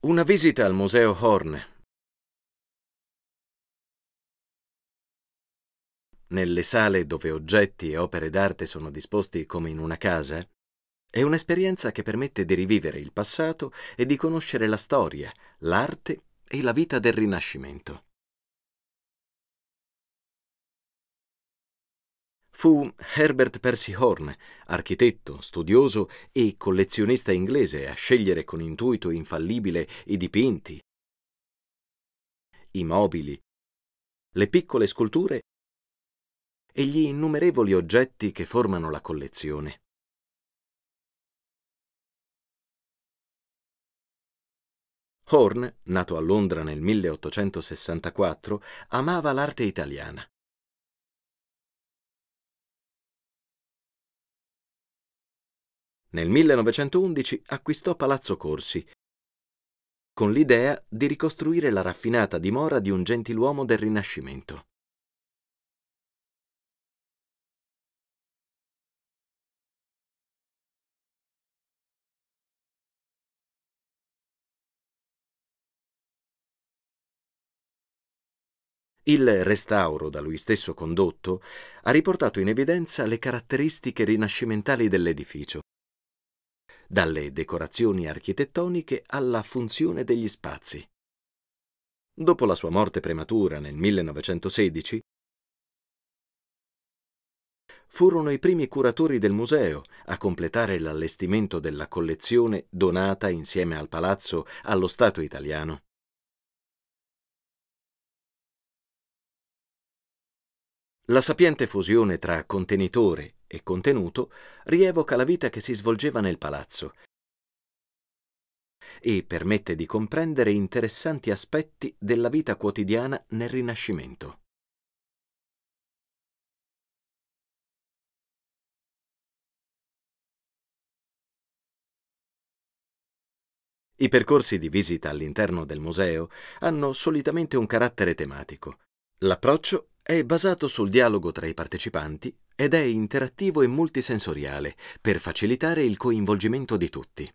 Una visita al museo Horn. Nelle sale dove oggetti e opere d'arte sono disposti come in una casa, è un'esperienza che permette di rivivere il passato e di conoscere la storia, l'arte e la vita del Rinascimento. fu Herbert Percy Horne, architetto, studioso e collezionista inglese a scegliere con intuito infallibile i dipinti, i mobili, le piccole sculture e gli innumerevoli oggetti che formano la collezione. Horn, nato a Londra nel 1864, amava l'arte italiana. Nel 1911 acquistò Palazzo Corsi, con l'idea di ricostruire la raffinata dimora di un gentiluomo del Rinascimento. Il restauro da lui stesso condotto ha riportato in evidenza le caratteristiche rinascimentali dell'edificio dalle decorazioni architettoniche alla funzione degli spazi. Dopo la sua morte prematura nel 1916, furono i primi curatori del museo a completare l'allestimento della collezione donata insieme al palazzo allo Stato italiano. La sapiente fusione tra contenitore e contenuto rievoca la vita che si svolgeva nel palazzo e permette di comprendere interessanti aspetti della vita quotidiana nel Rinascimento. I percorsi di visita all'interno del museo hanno solitamente un carattere tematico. L'approccio è basato sul dialogo tra i partecipanti ed è interattivo e multisensoriale per facilitare il coinvolgimento di tutti.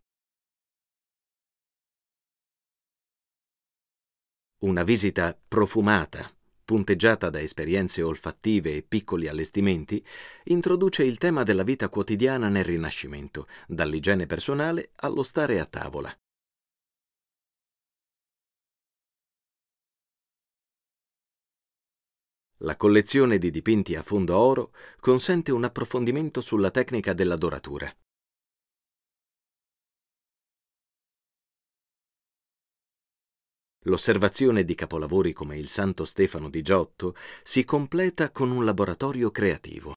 Una visita profumata, punteggiata da esperienze olfattive e piccoli allestimenti, introduce il tema della vita quotidiana nel Rinascimento, dall'igiene personale allo stare a tavola. La collezione di dipinti a fondo oro consente un approfondimento sulla tecnica della doratura. L'osservazione di capolavori come il Santo Stefano di Giotto si completa con un laboratorio creativo.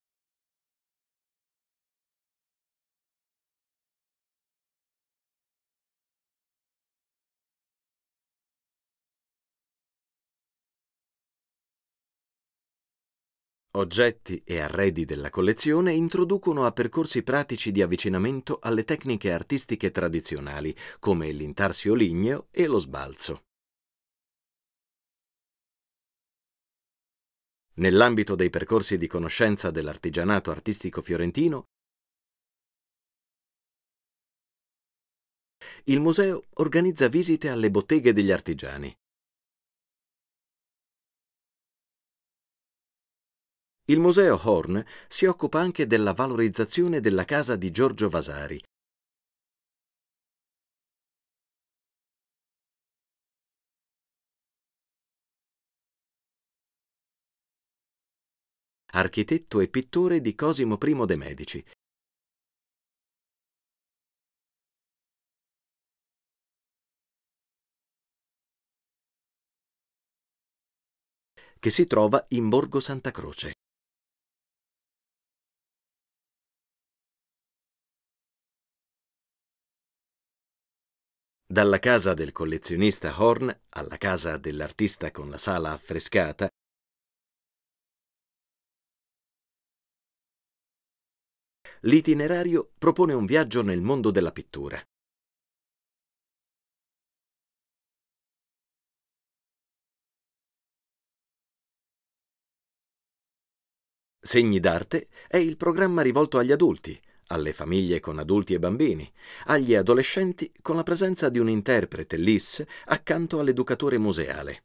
Oggetti e arredi della collezione introducono a percorsi pratici di avvicinamento alle tecniche artistiche tradizionali, come l'intarsio ligneo e lo sbalzo. Nell'ambito dei percorsi di conoscenza dell'artigianato artistico fiorentino, il museo organizza visite alle botteghe degli artigiani. Il museo Horn si occupa anche della valorizzazione della casa di Giorgio Vasari. Architetto e pittore di Cosimo I de' Medici. che si trova in Borgo Santa Croce. Dalla casa del collezionista Horn alla casa dell'artista con la sala affrescata, l'itinerario propone un viaggio nel mondo della pittura. Segni d'arte è il programma rivolto agli adulti, alle famiglie con adulti e bambini, agli adolescenti con la presenza di un interprete LIS accanto all'educatore museale.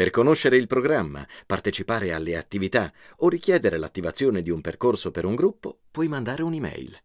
Per conoscere il programma, partecipare alle attività o richiedere l'attivazione di un percorso per un gruppo, puoi mandare un'email.